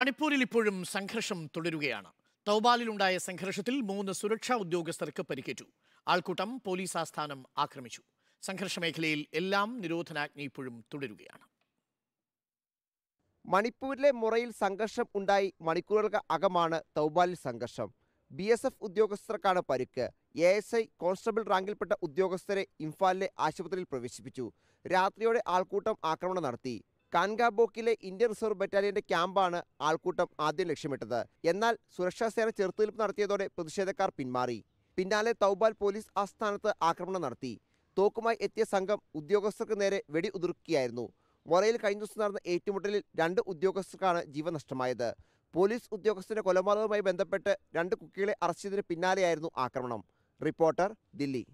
മണിപ്പൂരിൽ ഇപ്പോഴും സംഘർഷം തുടരുകയാണ് തൗബാലിലുണ്ടായ സംഘർഷത്തിൽ മൂന്ന് സുരക്ഷാ ഉദ്യോഗസ്ഥർക്ക് പരിക്കേറ്റു ആൾക്കൂട്ടം പോലീസ് ആസ്ഥാനം ആക്രമിച്ചു സംഘർഷ മേഖലയിൽ എല്ലാം നിരോധനാജ്ഞ ഇപ്പോഴും തുടരുകയാണ് മണിപ്പൂരിലെ മുറയിൽ സംഘർഷം ഉണ്ടായി മണിക്കൂറുകൾക്ക് അകമാണ് തൗബാലിൽ സംഘർഷം ബി എസ് എഫ് ഉദ്യോഗസ്ഥർക്കാണ് പരുക്ക് എ എസ് ഐ കോൺസ്റ്റബിൾ റാങ്കിൽപ്പെട്ട ഉദ്യോഗസ്ഥരെ ഇംഫാലിലെ ആശുപത്രിയിൽ പ്രവേശിപ്പിച്ചു രാത്രിയോടെ ആൾക്കൂട്ടം ആക്രമണം നടത്തി കാൻഗാബോക്കിലെ ഇന്ത്യൻ റിസർവ് ബറ്റാലിയന്റെ ക്യാമ്പാണ് ആൾക്കൂട്ടം ആദ്യം ലക്ഷ്യമിട്ടത് എന്നാൽ സുരക്ഷാസേന ചെറുത്തുനിൽപ്പ് നടത്തിയതോടെ പ്രതിഷേധക്കാർ പിന്മാറി പിന്നാലെ തൗബാൽ പോലീസ് ആസ്ഥാനത്ത് ആക്രമണം നടത്തി തോക്കുമായി എത്തിയ സംഘം ഉദ്യോഗസ്ഥർക്ക് നേരെ വെടി ഉതിർക്കുകയായിരുന്നു മൊറയിൽ കഴിഞ്ഞ ദിവസം നടന്ന ഏറ്റുമുട്ടലിൽ രണ്ട് ഉദ്യോഗസ്ഥർക്കാണ് ജീവൻ നഷ്ടമായത് പോലീസ് ഉദ്യോഗസ്ഥന്റെ കൊലപാതകവുമായി ബന്ധപ്പെട്ട് രണ്ട് കുക്കികളെ അറസ്റ്റ് ചെയ്തതിന് പിന്നാലെയായിരുന്നു ആക്രമണം റിപ്പോർട്ടർ ദില്ലി